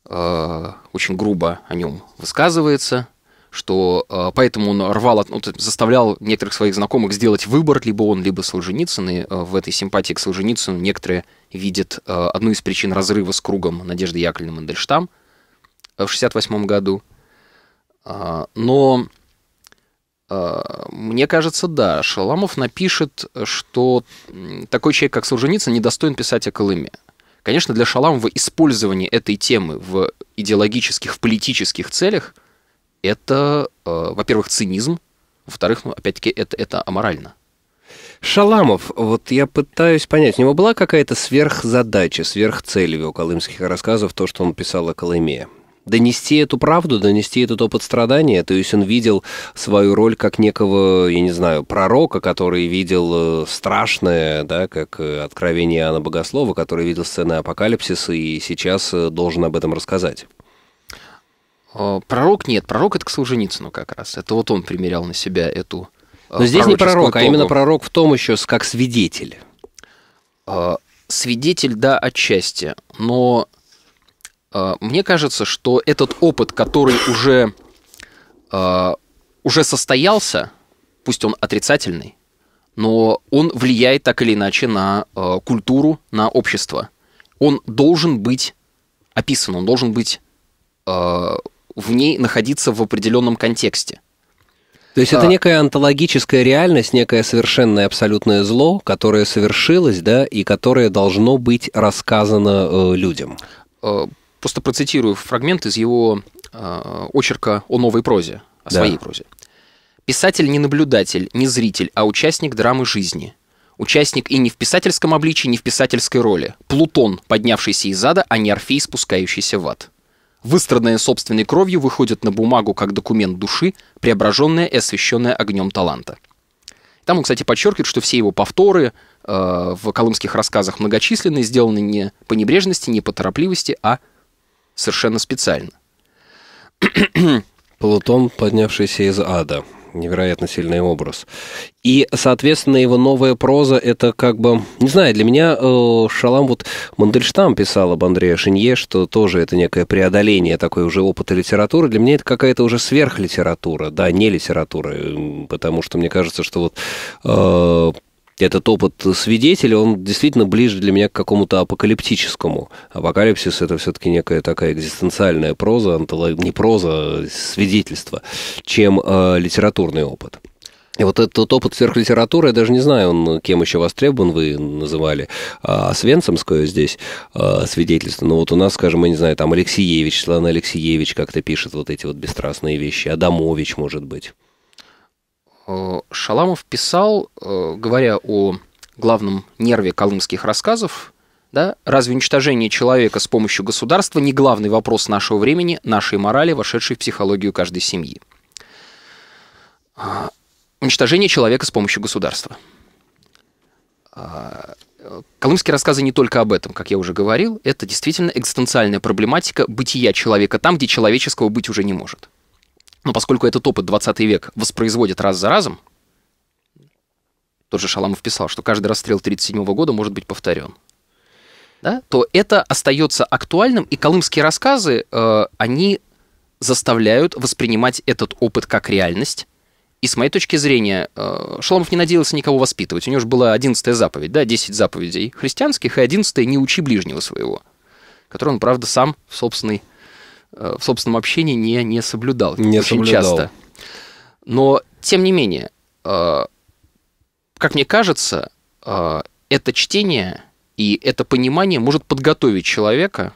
очень грубо о нем высказывается что э, поэтому он рвал, ну, заставлял некоторых своих знакомых сделать выбор, либо он, либо Солженицын, и э, в этой симпатии к Солженицыну некоторые видят э, одну из причин разрыва с кругом Надежды Яковлевны Мандельштам в 68 году. А, э, но мне кажется, да, Шаламов напишет, что такой человек, как Солженицын, недостоин писать о Колыме. Конечно, для Шаламова использование этой темы в идеологических, в политических целях это, э, во-первых, цинизм, во-вторых, ну, опять-таки, это, это аморально. Шаламов, вот я пытаюсь понять, у него была какая-то сверхзадача, сверхцель в его колымских рассказов, то, что он писал о Колыме? Донести эту правду, донести этот опыт страдания, то есть он видел свою роль как некого, я не знаю, пророка, который видел э, страшное, да, как э, откровение Иоанна Богослова, который видел сцены апокалипсиса и сейчас должен об этом рассказать. Э, пророк нет, пророк это к Солженицыну ну, как раз. Это вот он примерял на себя эту. Э, но здесь не пророк, тогу. а именно пророк в том еще, как свидетель. Э, свидетель, да, отчасти. Но мне кажется, что этот опыт, который уже, уже состоялся, пусть он отрицательный, но он влияет так или иначе на культуру, на общество. Он должен быть описан, он должен быть в ней находиться в определенном контексте. То есть а... это некая антологическая реальность, некое совершенное абсолютное зло, которое совершилось, да, и которое должно быть рассказано э, людям. Э, просто процитирую фрагмент из его э, очерка о новой прозе, о да. своей прозе. Писатель не наблюдатель, не зритель, а участник драмы жизни. Участник и не в писательском обличии, не в писательской роли. Плутон, поднявшийся из ада, а не Орфей, спускающийся в ад выстраданная собственной кровью, выходит на бумагу как документ души, преображенная и освященная огнем таланта. Там он, кстати, подчеркивает, что все его повторы э, в колымских рассказах многочисленные, сделаны не по небрежности, не по торопливости, а совершенно специально. Плутон, поднявшийся из ада невероятно сильный образ. И, соответственно, его новая проза, это как бы... Не знаю, для меня э, Шалам, вот Мандельштам писал об Андреа Шинье, что тоже это некое преодоление такой уже опыта литературы. Для меня это какая-то уже сверхлитература, да, не литература, потому что мне кажется, что вот... Э, этот опыт свидетеля, он действительно ближе для меня к какому-то апокалиптическому. Апокалипсис — это все-таки некая такая экзистенциальная проза, не проза, а свидетельство, чем э, литературный опыт. И вот этот опыт сверхлитературы, я даже не знаю, он кем еще востребован, вы называли а, Свенцемское здесь э, свидетельство. Но вот у нас, скажем, я не знаю, там Алексеевич, Светлана Алексеевич как-то пишет вот эти вот бесстрастные вещи, Адамович, может быть. Э, Шаламов писал, э, говоря о главном нерве колымских рассказов, да, разве уничтожение человека с помощью государства не главный вопрос нашего времени, нашей морали, вошедшей в психологию каждой семьи? Э, уничтожение человека с помощью государства. Колымские рассказы не только об этом, как я уже говорил, это действительно экзистенциальная проблематика бытия человека там, где человеческого быть уже не может. Но поскольку этот опыт 20 век воспроизводит раз за разом, тот же Шаламов писал, что каждый расстрел 1937 года может быть повторен, да, то это остается актуальным, и колымские рассказы, э, они заставляют воспринимать этот опыт как реальность. И с моей точки зрения, э, Шаламов не надеялся никого воспитывать. У него же была 11 заповедь, да, 10 заповедей христианских, и 11 «Не учи ближнего своего», который он, правда, сам в собственной Э, в собственном общении не, не соблюдал. Не очень соблюдал. часто. Но, тем не менее, э, как мне кажется, э, это чтение и это понимание может подготовить человека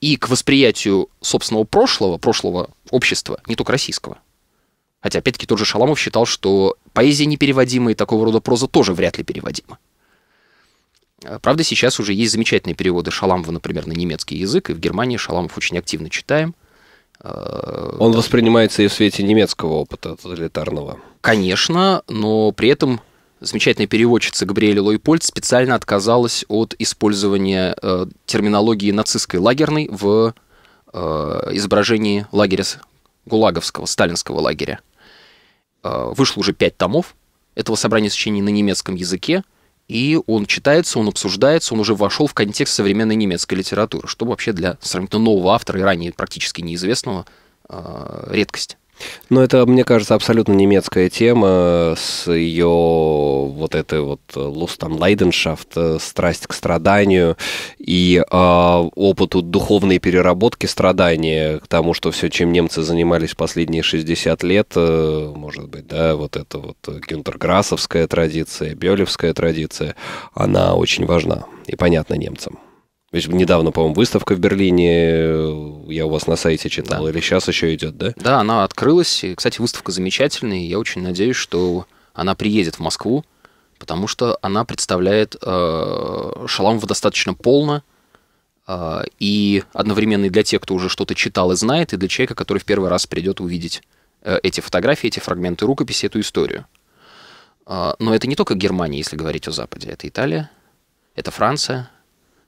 и к восприятию собственного прошлого, прошлого общества, не только российского. Хотя, опять-таки, тот же Шаламов считал, что поэзия непереводимая и такого рода проза тоже вряд ли переводима. Э, правда, сейчас уже есть замечательные переводы Шаламова, например, на немецкий язык, и в Германии Шаламов очень активно читаем. Э, Он да. воспринимается и в свете немецкого опыта тоталитарного. Конечно, но при этом замечательная переводчица Габриэля Лойпольд специально отказалась от использования э, терминологии нацистской лагерной в э, изображении лагеря Гулаговского, сталинского лагеря. Э, вышло уже пять томов этого собрания сочинений на немецком языке – и он читается, он обсуждается, он уже вошел в контекст современной немецкой литературы, что вообще для сравнительно нового автора и ранее практически неизвестного а, редкость. Но это, мне кажется, абсолютно немецкая тема с ее вот этой вот э, лустенлайденшафт, э, страсть к страданию и э, опыту духовной переработки страдания к тому, что все, чем немцы занимались последние 60 лет, э, может быть, да, вот эта вот гюнтерграссовская традиция, бёлевская традиция, она очень важна и понятна немцам. Ведь недавно, по-моему, выставка в Берлине, э, я у вас на сайте читал, да. или сейчас еще идет, да? Да, она открылась. И, кстати, выставка замечательная, и я очень надеюсь, что она приедет в Москву, потому что она представляет э, Шаламова достаточно полно, э, и одновременно и для тех, кто уже что-то читал и знает, и для человека, который в первый раз придет увидеть э, эти фотографии, эти фрагменты рукописи, эту историю. Э, но это не только Германия, если говорить о Западе, это Италия, это Франция,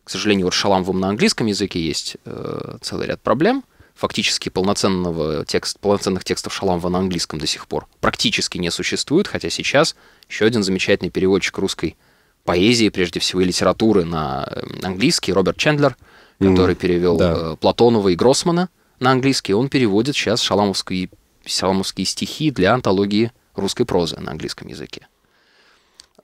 к сожалению, вот Рашаламовым на английском языке есть э, целый ряд проблем. Фактически полноценного текст, полноценных текстов Шаламова на английском до сих пор практически не существует, хотя сейчас еще один замечательный переводчик русской поэзии, прежде всего, и литературы на э, английский, Роберт Чендлер, который mm, перевел да. Э, Платонова и Гроссмана на английский, он переводит сейчас шаламовские, шаламовские стихи для антологии русской прозы на английском языке.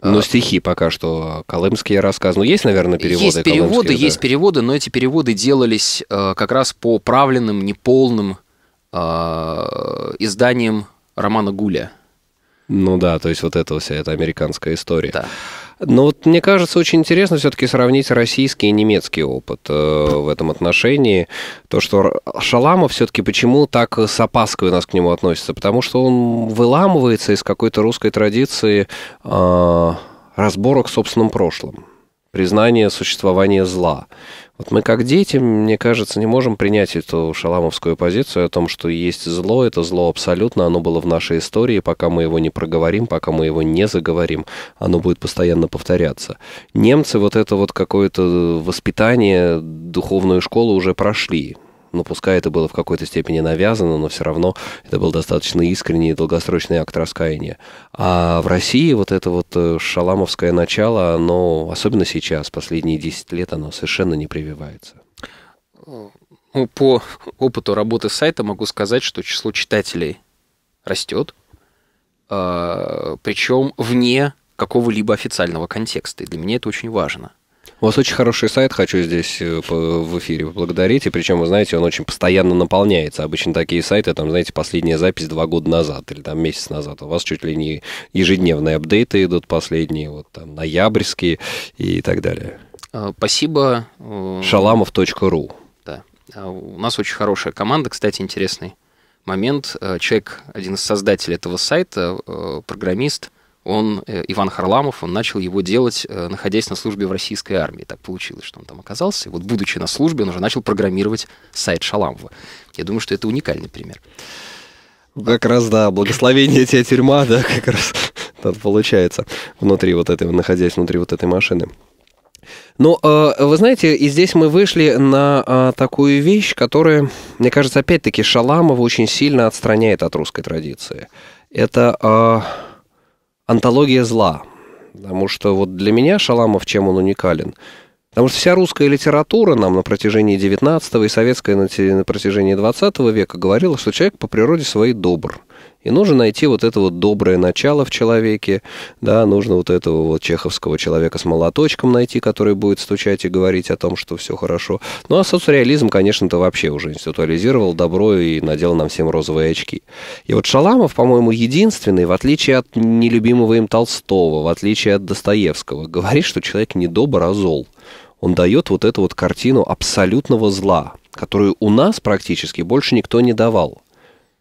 А, но ну, стихи пока что колымские рассказы. Ну, есть, наверное, переводы Есть переводы, да. есть переводы, но эти переводы делались э, как раз по правленным, неполным а, изданиям романа Гуля. Ну да, то есть вот это вся эта американская история. Да. Но вот мне кажется, очень интересно все-таки сравнить российский и немецкий опыт э, в этом отношении. То, что Шаламов все-таки почему так с опаской у нас к нему относится? Потому что он выламывается из какой-то русской традиции э, разборок в собственном прошлом признание существования зла. Вот мы как дети, мне кажется, не можем принять эту шаламовскую позицию о том, что есть зло, это зло абсолютно, оно было в нашей истории, пока мы его не проговорим, пока мы его не заговорим, оно будет постоянно повторяться. Немцы вот это вот какое-то воспитание, духовную школу уже прошли ну, пускай это было в какой-то степени навязано, но все равно это был достаточно искренний и долгосрочный акт раскаяния. А в России вот это вот э, шаламовское начало, оно, особенно сейчас, последние 10 лет, оно совершенно не прививается. Ну, по опыту работы сайта могу сказать, что число читателей растет, а, причем вне какого-либо официального контекста. И для меня это очень важно. У вас очень хороший сайт, хочу здесь э, в эфире поблагодарить. И причем, вы знаете, он очень постоянно наполняется. Обычно такие сайты, там, знаете, последняя запись два года назад или там месяц назад. У вас чуть ли не ежедневные апдейты идут последние, вот там ноябрьские и так далее. А, спасибо. Э, Шаламов.ру Да. А, у нас очень хорошая команда, кстати, интересный момент. Э, человек, один из создателей этого сайта, программист – он, э, Иван Харламов, он начал его делать, э, находясь на службе в российской армии. Так получилось, что он там оказался. И вот, будучи на службе, он уже начал программировать сайт Шаламова. Я думаю, что это уникальный пример. Как раз, да, благословение тебя тюрьма, да, как раз получается, внутри вот этой, находясь внутри вот этой машины. Но ну, а, вы знаете, и здесь мы вышли на а, такую вещь, которая, мне кажется, опять-таки Шаламова очень сильно отстраняет от русской традиции. Это а, антология зла. Потому что вот для меня Шаламов чем он уникален? Потому что вся русская литература нам на протяжении 19 и советская на протяжении 20 века говорила, что человек по природе своей добр – и нужно найти вот это вот доброе начало в человеке, да, нужно вот этого вот чеховского человека с молоточком найти, который будет стучать и говорить о том, что все хорошо. Ну а соцреализм, конечно-то, вообще уже институализировал добро и надел нам всем розовые очки. И вот Шаламов, по-моему, единственный, в отличие от нелюбимого им Толстого, в отличие от Достоевского, говорит, что человек не добр, а зол. Он дает вот эту вот картину абсолютного зла, которую у нас практически больше никто не давал.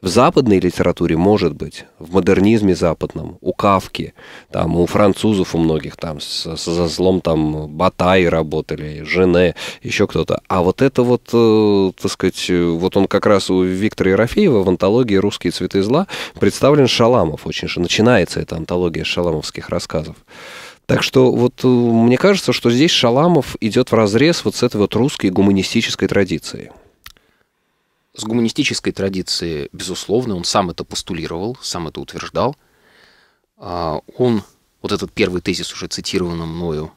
В западной литературе, может быть, в модернизме западном, у Кавки, там, у французов у многих, там, со с зазлом, там, Батай работали, Жене, еще кто-то. А вот это вот, э, так сказать, э, вот он как раз у Виктора Ерофеева в антологии «Русские цветы зла» представлен Шаламов очень, же начинается эта антология шаламовских рассказов. Так что вот э, мне кажется, что здесь Шаламов идет в разрез вот с этой вот русской гуманистической традицией с гуманистической традиции, безусловно, он сам это постулировал, сам это утверждал. А, он, вот этот первый тезис уже цитировано мною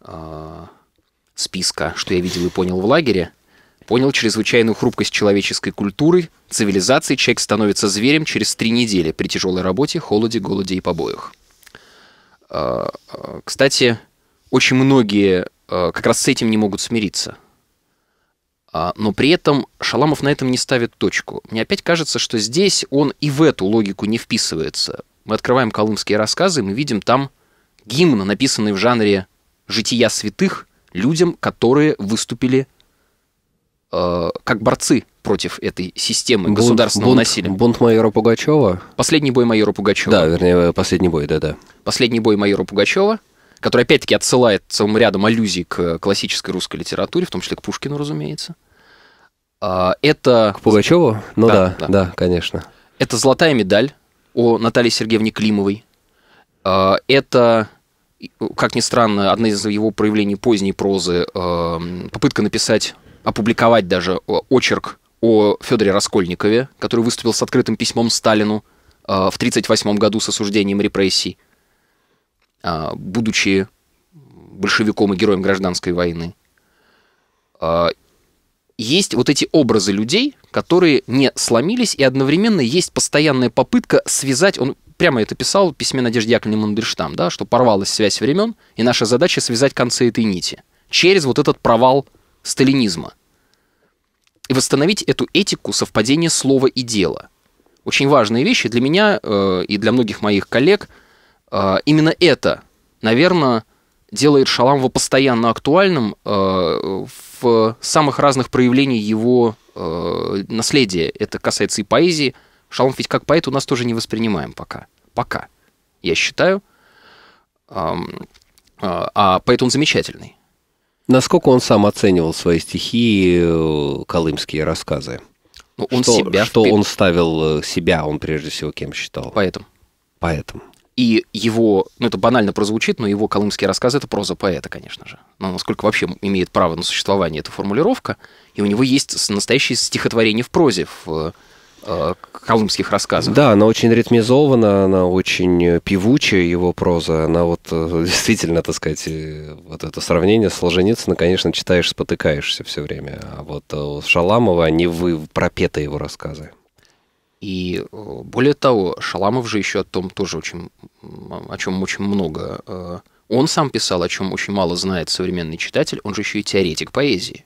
а, списка, что я видел и понял в лагере, понял чрезвычайную хрупкость человеческой культуры, цивилизации, человек становится зверем через три недели при тяжелой работе, холоде, голоде и побоях. А, кстати, очень многие как раз с этим не могут смириться – а, но при этом Шаламов на этом не ставит точку. Мне опять кажется, что здесь он и в эту логику не вписывается. Мы открываем колымские рассказы, мы видим там гимн, написанный в жанре «Жития святых» людям, которые выступили э, как борцы против этой системы бунт, государственного бунт, насилия. Бунт майора Пугачева? Последний бой майора Пугачева. Да, вернее, последний бой, да-да. Последний бой майора Пугачева – который опять-таки отсылает целым рядом аллюзий к классической русской литературе, в том числе к Пушкину, разумеется. А, это... К Пугачеву? Ну да, да, да, да конечно. Это «Золотая медаль» о Наталье Сергеевне Климовой. А, это, как ни странно, одно из его проявлений поздней прозы, а, попытка написать, опубликовать даже очерк о Федоре Раскольникове, который выступил с открытым письмом Сталину в 1938 году с осуждением репрессий – а, будучи большевиком и героем гражданской войны. А, есть вот эти образы людей, которые не сломились, и одновременно есть постоянная попытка связать, он прямо это писал в письме Надежде Яковлевне Мандельштам, да, что порвалась связь времен, и наша задача связать концы этой нити через вот этот провал сталинизма. И восстановить эту этику совпадения слова и дела. Очень важные вещи для меня э, и для многих моих коллег – а, именно это, наверное, делает Шаламова постоянно актуальным а, в самых разных проявлениях его а, наследия. Это касается и поэзии. Шалам ведь как поэт у нас тоже не воспринимаем пока. Пока, я считаю. А поэт он замечательный. Насколько он сам оценивал свои стихи, э, колымские рассказы? Ну, он что себя что впи... он ставил э, себя, он прежде всего кем считал? Поэтом. Поэтом. И его, ну это банально прозвучит, но его колымские рассказы — это проза поэта, конечно же. Но насколько вообще имеет право на существование эта формулировка, и у него есть настоящее стихотворение в прозе, в э, колымских рассказов. Да, она очень ритмизована, она очень певучая, его проза. Она вот э, действительно, так сказать, э, вот это сравнение с Солженицына, конечно, читаешь, спотыкаешься все время. А вот у Шаламова они вы пропеты его рассказы. И э, более того, Шаламов же еще о том тоже очень, о чем очень много э, он сам писал, о чем очень мало знает современный читатель, он же еще и теоретик поэзии.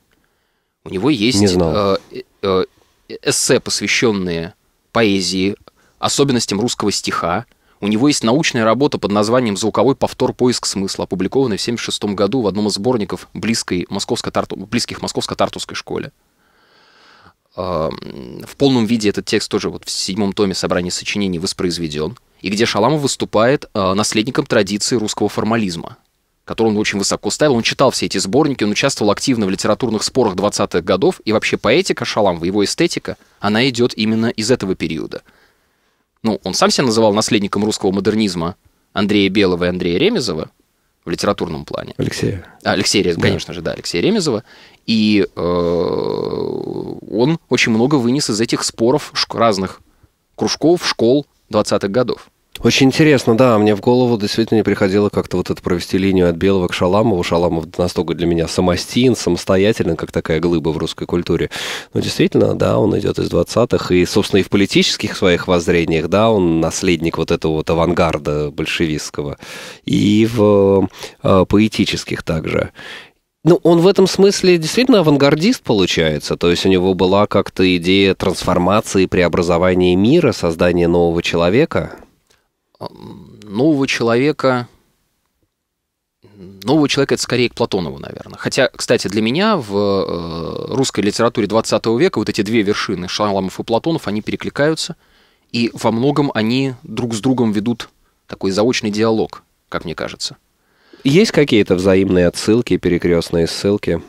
У него есть Не знал. Э, эссе, посвященные поэзии, особенностям русского стиха. У него есть научная работа под названием «Звуковой повтор поиск смысла», опубликованная в 1976 году в одном из сборников близкой московско близких московско-тартусской школе. А, в полном виде этот текст тоже вот в седьмом томе собрания сочинений воспроизведен, и где Шаламов выступает а, наследником традиции русского формализма, который он очень высоко ставил. Он читал все эти сборники, он участвовал активно в литературных спорах 20-х годов, и вообще поэтика Шаламова, его эстетика, она идет именно из этого периода. Ну, он сам себя называл наследником русского модернизма Андрея Белого и Андрея Ремезова, в литературном плане. Алексея. А, Алексей, конечно же, да, Алексея Ремезова. И э, он очень много вынес из этих споров разных кружков, школ 20-х годов. Очень интересно, да, мне в голову действительно не приходило как-то вот это провести линию от Белого к Шаламову. Шаламов настолько для меня самостин, самостоятельно, как такая глыба в русской культуре. Но действительно, да, он идет из 20-х, и, собственно, и в политических своих воззрениях, да, он наследник вот этого вот авангарда большевистского, и в э, поэтических также. Ну, он в этом смысле действительно авангардист получается. То есть у него была как-то идея трансформации, преобразования мира, создания нового человека нового человека нового человека это скорее к Платонову, наверное. Хотя, кстати, для меня в э, русской литературе 20 века вот эти две вершины, Шаламов и Платонов, они перекликаются, и во многом они друг с другом ведут такой заочный диалог, как мне кажется. Есть какие-то взаимные отсылки, перекрестные ссылки?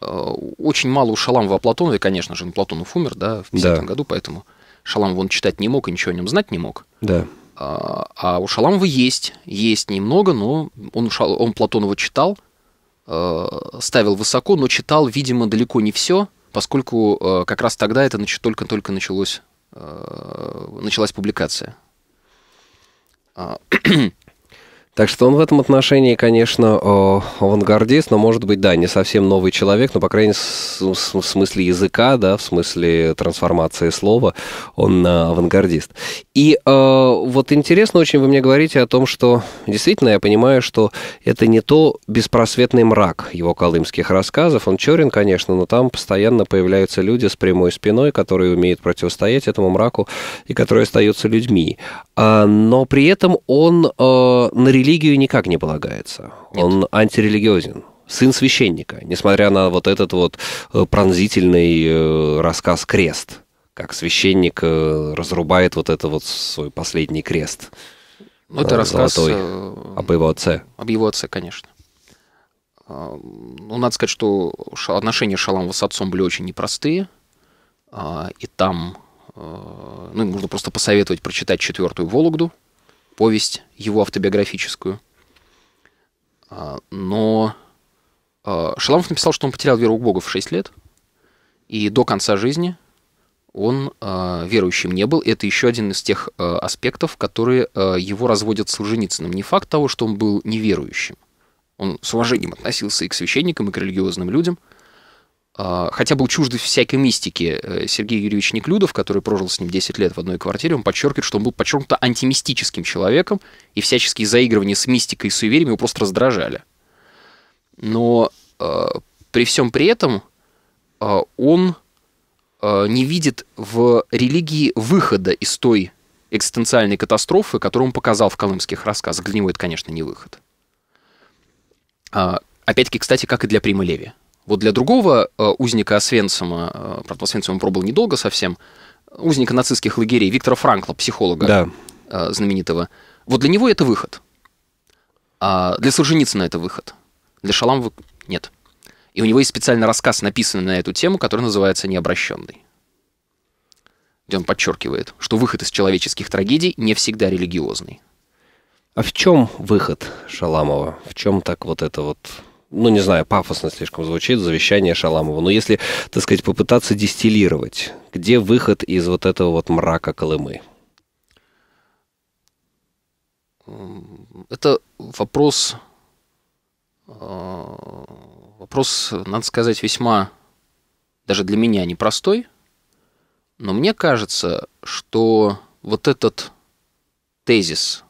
Э, очень мало у Шаламова а Платонова, и, конечно же, ну, Платонов умер, да, в 50 да. году, поэтому Шаламов он читать не мог и ничего о нем знать не мог. Да. А, а у Шаламова есть, есть немного, но он, он Платонова читал, э, ставил высоко, но читал, видимо, далеко не все, поскольку э, как раз тогда это только-только началось, э, началась публикация. А, так что он в этом отношении, конечно, э, авангардист, но, может быть, да, не совсем новый человек, но, по крайней мере, в смысле языка, да, в смысле трансформации слова, он э, авангардист. И э, вот интересно очень вы мне говорите о том, что действительно я понимаю, что это не то беспросветный мрак его колымских рассказов. Он черен, конечно, но там постоянно появляются люди с прямой спиной, которые умеют противостоять этому мраку и которые остаются людьми. А, но при этом он э, нарисован религию никак не полагается. Нет. Он антирелигиозен сын священника, несмотря на вот этот вот э, пронзительный э, рассказ «Крест», как священник э, разрубает вот это вот свой последний крест. Ну, это рассказ об его отце. Об его отце, конечно. Ну, надо сказать, что отношения Шаламова с отцом были очень непростые, а, и там, ну, можно просто посоветовать прочитать «Четвертую Вологду», повесть его автобиографическую. А, но а, Шаламов написал, что он потерял веру к Богу в 6 лет, и до конца жизни он а, верующим не был. Это еще один из тех аспектов, которые его разводят с Лженицыным. Не факт того, что он был неверующим. Он с уважением относился и к священникам, и к религиозным людям – а, хотя был чужд всякой мистики, э, Сергей Юрьевич Неклюдов, который прожил с ним 10 лет в одной квартире, он подчеркивает, что он был подчеркнуто антимистическим человеком, и всяческие заигрывания с мистикой и суевериями его просто раздражали. Но э, при всем при этом э, он э, не видит в религии выхода из той экзистенциальной катастрофы, которую он показал в колымских рассказах. Для него это, конечно, не выход. Э, опять-таки, кстати, как и для Прима Леви. Вот для другого э, узника Освенцима, э, правда, Освенцим он пробыл недолго совсем, узника нацистских лагерей Виктора Франкла, психолога да. Э, знаменитого, вот для него это выход. А для Солженицына это выход. Для Шаламова нет. И у него есть специальный рассказ, написанный на эту тему, который называется «Необращенный», где он подчеркивает, что выход из человеческих трагедий не всегда религиозный. А в чем выход Шаламова? В чем так вот это вот ну, не знаю, пафосно слишком звучит, завещание Шаламова. Но если, так сказать, попытаться дистиллировать, где выход из вот этого вот мрака Колымы? Это вопрос, э, вопрос, надо сказать, весьма даже для меня непростой. Но мне кажется, что вот этот тезис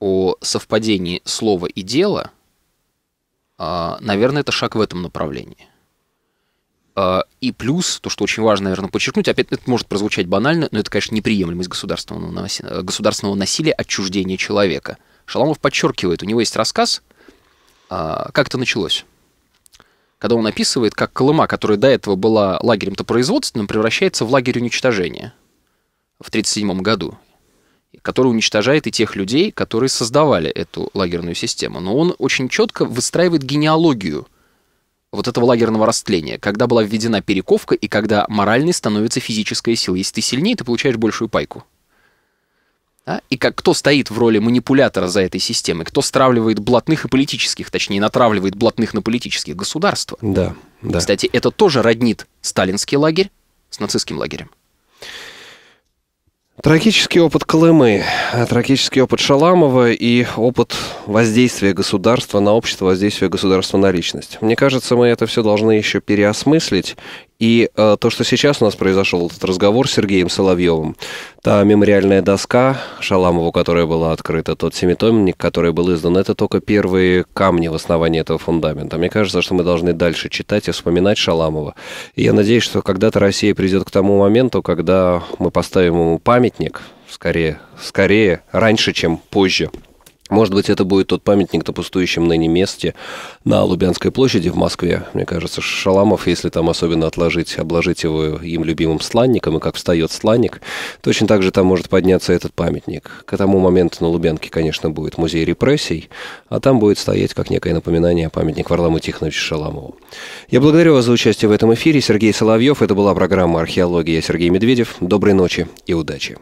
о совпадении слова и дела – а, наверное, это шаг в этом направлении. А, и плюс, то, что очень важно, наверное, подчеркнуть, опять это может прозвучать банально, но это, конечно, неприемлемость государственного, государственного насилия, отчуждения человека. Шаламов подчеркивает, у него есть рассказ, а, как это началось. Когда он описывает, как Колыма, которая до этого была лагерем-то производственным, превращается в лагерь уничтожения в 1937 году который уничтожает и тех людей, которые создавали эту лагерную систему. Но он очень четко выстраивает генеалогию вот этого лагерного растления, когда была введена перековка и когда моральной становится физической силой. Если ты сильнее, ты получаешь большую пайку. А? И как, кто стоит в роли манипулятора за этой системой? Кто стравливает блатных и политических, точнее, натравливает блатных на политических государства? Да, да. Кстати, это тоже роднит сталинский лагерь с нацистским лагерем. Трагический опыт Колымы, трагический опыт Шаламова и опыт воздействия государства на общество, воздействия государства на личность. Мне кажется, мы это все должны еще переосмыслить и э, то, что сейчас у нас произошел этот разговор с Сергеем Соловьевым, та мемориальная доска Шаламову, которая была открыта, тот семитомник, который был издан, это только первые камни в основании этого фундамента. Мне кажется, что мы должны дальше читать и вспоминать Шаламова. И я надеюсь, что когда-то Россия придет к тому моменту, когда мы поставим ему памятник, скорее, скорее, раньше, чем позже. Может быть, это будет тот памятник на пустующем ныне месте на Лубянской площади в Москве. Мне кажется, Шаламов, если там особенно отложить, обложить его им любимым сланником, и как встает сланник, точно так же там может подняться этот памятник. К тому моменту на Лубянке, конечно, будет музей репрессий, а там будет стоять как некое напоминание памятник Варламу Тихоновичу Шаламову. Я благодарю вас за участие в этом эфире. Сергей Соловьев. Это была программа «Археология». Я Сергей Медведев. Доброй ночи и удачи.